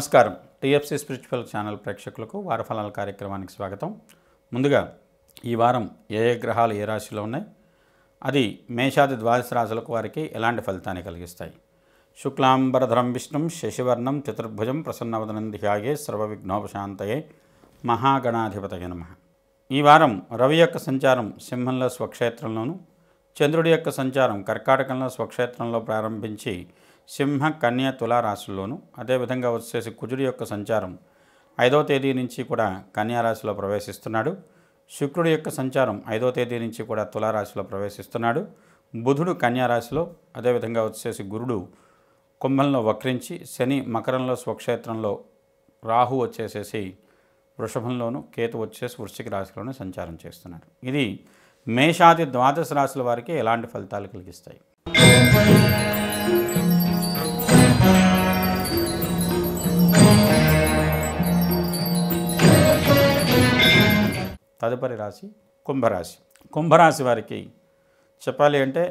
నమస్కారం TFC spiritual channel ప్రేక్షకులకు ఫలాల కార్యక్రమానికి స్వాగతం ముందుగా ఈ వారం ఏ ఏ గ్రహాలు ఏ రాశిలో ఉన్నాయి అది మేషాది ద్వాదశ రాశులకు వారికి ఎలాంటి ఫలితాన్ని కలిగిస్తాయి శుక్లాంబరధరం విష్ణుం శశివర్ణం చతుర్భుజం ప్రసన్నవదనం ధ్యాగే సర్వ విఘ్నోపశాంతయే నమ ఈ వారం రవి యొక్క సంచారం సింహంలో స్వక్షేత్రంలోను చంద్రుడి యొక్క సంచారం కర్కాటకంలో స్వక్షేత్రంలో ప్రారంభించి సింహ కన్య తుల రాశుల్లోను అదేవిధంగా వచ్చేసి కుజుడి యొక్క సంచారం ఐదో తేదీ నుంచి కూడా రాశిలో ప్రవేశిస్తున్నాడు శుక్రుడి యొక్క సంచారం ఐదో తేదీ నుంచి కూడా తులారాశిలో ప్రవేశిస్తున్నాడు బుధుడు కన్యారాశిలో అదేవిధంగా వచ్చేసి గురుడు కుంభంలో వక్రించి శని మకరంలో స్వక్షేత్రంలో రాహు వచ్చేసేసి వృషభంలోను కేతు వచ్చేసి వృశ్చిక రాశిలోనూ సంచారం చేస్తున్నాడు ఇది మేషాది ద్వాదశ రాశుల వారికి ఎలాంటి ఫలితాలు కలిగిస్తాయి తదుపరి రాశి కుంభరాశి కుంభరాశి వారికి చెప్పాలి అంటే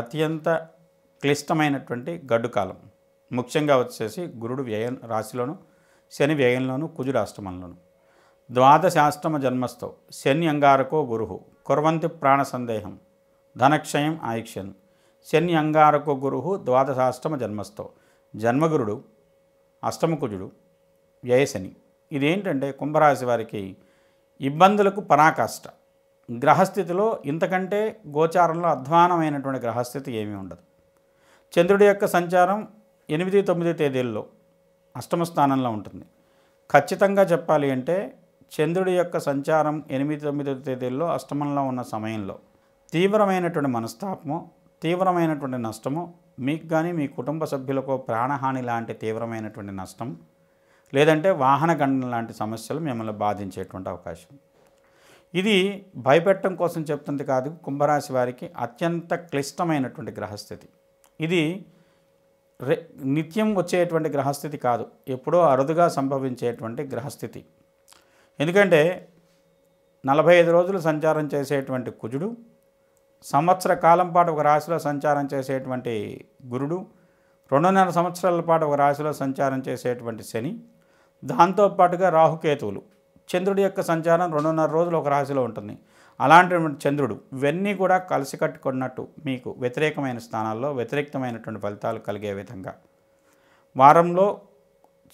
అత్యంత క్లిష్టమైనటువంటి గడ్డు కాలం ముఖ్యంగా వచ్చేసి గురుడు వ్యయ రాశిలోను శని వ్యయంలోను కుజుడు అష్టమంలోను ద్వాదశాష్టమ జన్మస్థో శని అంగారకో గురు కుర్వంతి ప్రాణ సందేహం ధనక్షయం ఆయుక్షన్ శని అంగారకో గురుహు ద్వాదశాష్టమ జన్మస్థో జన్మగురుడు అష్టమకుజుడు వ్యయశని ఇదేంటంటే కుంభరాశి వారికి ఇబ్బందులకు పరాకాష్ట గ్రహస్థితిలో ఇంతకంటే గోచారంలో అధ్వానమైనటువంటి గ్రహస్థితి ఏమీ ఉండదు చంద్రుడి యొక్క సంచారం ఎనిమిది తొమ్మిది తేదీల్లో అష్టమ స్థానంలో ఉంటుంది ఖచ్చితంగా చెప్పాలి అంటే చంద్రుడి యొక్క సంచారం ఎనిమిది తొమ్మిది తేదీల్లో అష్టమంలో ఉన్న సమయంలో తీవ్రమైనటువంటి మనస్తాపము తీవ్రమైనటువంటి నష్టము మీకు కానీ మీ కుటుంబ సభ్యులకు ప్రాణహాని లాంటి తీవ్రమైనటువంటి నష్టం లేదంటే వాహన గండం లాంటి సమస్యలు మిమ్మల్ని బాధించేటువంటి అవకాశం ఇది భయపెట్టడం కోసం చెప్తుంది కాదు కుంభరాశి వారికి అత్యంత క్లిష్టమైనటువంటి గ్రహస్థితి ఇది నిత్యం వచ్చేటువంటి గ్రహస్థితి కాదు ఎప్పుడో అరుదుగా సంభవించేటువంటి గ్రహస్థితి ఎందుకంటే నలభై ఐదు రోజులు సంచారం చేసేటువంటి కుజుడు సంవత్సర కాలం పాటు ఒక రాశిలో సంచారం చేసేటువంటి గురుడు రెండున్నర సంవత్సరాల పాటు ఒక రాశిలో సంచారం చేసేటువంటి శని దాంతోపాటుగా రాహుకేతువులు చంద్రుడి యొక్క సంచారం రెండున్నర రోజులు ఒక రాశిలో ఉంటుంది అలాంటి చంద్రుడు ఇవన్నీ కూడా కలిసి కట్టుకున్నట్టు మీకు వ్యతిరేకమైన స్థానాల్లో వ్యతిరేకమైనటువంటి ఫలితాలు కలిగే విధంగా వారంలో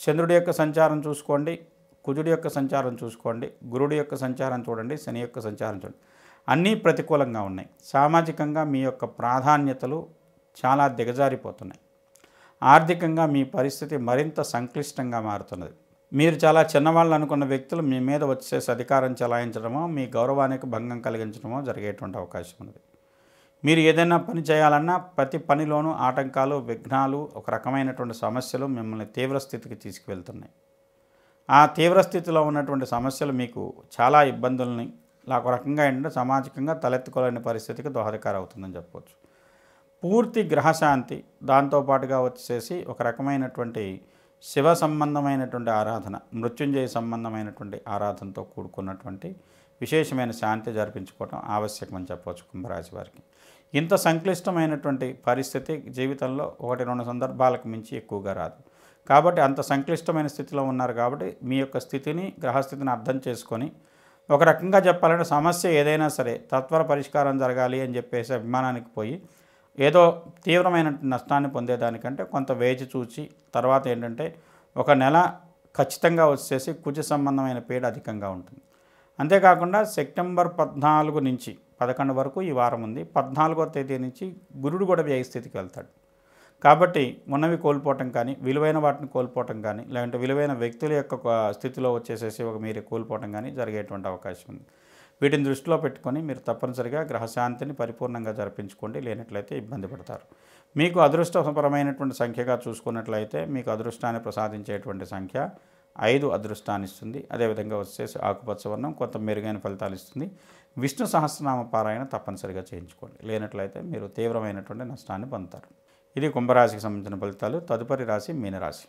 చంద్రుడి యొక్క సంచారం చూసుకోండి కుజుడి యొక్క సంచారం చూసుకోండి గురుడి యొక్క సంచారం చూడండి శని యొక్క సంచారం చూడండి అన్నీ ప్రతికూలంగా ఉన్నాయి సామాజికంగా మీ యొక్క ప్రాధాన్యతలు చాలా దిగజారిపోతున్నాయి ఆర్థికంగా మీ పరిస్థితి మరింత సంక్లిష్టంగా మారుతున్నది మీరు చాలా చిన్నవాళ్ళు అనుకున్న వ్యక్తులు మీ మీద వచ్చేసి అధికారం చెలాయించడమో మీ గౌరవానికి భంగం కలిగించడమో జరిగేటువంటి అవకాశం ఉంది మీరు ఏదైనా పని చేయాలన్నా ప్రతి పనిలోనూ ఆటంకాలు విఘ్నాలు ఒక రకమైనటువంటి సమస్యలు మిమ్మల్ని తీవ్రస్థితికి తీసుకువెళ్తున్నాయి ఆ తీవ్రస్థితిలో ఉన్నటువంటి సమస్యలు మీకు చాలా ఇబ్బందుల్ని ఒక రకంగా ఏంటంటే సామాజికంగా తలెత్తుకోలేని పరిస్థితికి దోహదకారం అవుతుందని చెప్పవచ్చు పూర్తి గ్రహశాంతి దాంతోపాటుగా వచ్చేసి ఒక రకమైనటువంటి శివ సంబంధమైనటువంటి ఆరాధన మృత్యుంజయ సంబంధమైనటువంటి ఆరాధనతో కూడుకున్నటువంటి విశేషమైన శాంతి జరిపించుకోవడం ఆవశ్యకమని చెప్పవచ్చు కుంభరాశి వారికి ఇంత సంక్లిష్టమైనటువంటి పరిస్థితి జీవితంలో ఒకటి రెండు సందర్భాలకు మించి ఎక్కువగా రాదు కాబట్టి అంత సంక్లిష్టమైన స్థితిలో ఉన్నారు కాబట్టి మీ యొక్క స్థితిని గ్రహస్థితిని అర్థం చేసుకొని ఒక రకంగా చెప్పాలంటే సమస్య ఏదైనా సరే తత్వర పరిష్కారం జరగాలి అని చెప్పేసి అభిమానానికి పోయి ఏదో తీవ్రమైన నష్టాన్ని పొందేదానికంటే కొంత వేచి చూచి తర్వాత ఏంటంటే ఒక నెల ఖచ్చితంగా వచ్చేసి కుజ సంబంధమైన పీడ అధికంగా ఉంటుంది అంతేకాకుండా సెప్టెంబర్ పద్నాలుగు నుంచి పదకొండు వరకు ఈ వారం ఉంది పద్నాలుగో తేదీ నుంచి గురుడు కూడా వ్యయస్థితికి స్థితికి వెళ్తాడు కాబట్టి ఉన్నవి కోల్పోవటం కానీ విలువైన వాటిని కోల్పోవటం కానీ లేదంటే విలువైన వ్యక్తుల యొక్క స్థితిలో వచ్చేసేసి ఒక మీరు కోల్పోవటం కానీ జరిగేటువంటి అవకాశం ఉంది వీటిని దృష్టిలో పెట్టుకొని మీరు తప్పనిసరిగా గ్రహశాంతిని పరిపూర్ణంగా జరిపించుకోండి లేనట్లయితే ఇబ్బంది పడతారు మీకు అదృష్టపరమైనటువంటి సంఖ్యగా చూసుకున్నట్లయితే మీకు అదృష్టాన్ని ప్రసాదించేటువంటి సంఖ్య ఐదు అదృష్టాన్ని ఇస్తుంది అదేవిధంగా వచ్చేసి ఆకుపచ్చ వర్ణం కొంత మెరుగైన ఫలితాలు ఇస్తుంది విష్ణు సహస్రనామ పారాయణ తప్పనిసరిగా చేయించుకోండి లేనట్లయితే మీరు తీవ్రమైనటువంటి నష్టాన్ని పొందుతారు ఇది కుంభరాశికి సంబంధించిన ఫలితాలు తదుపరి రాశి మీనరాశి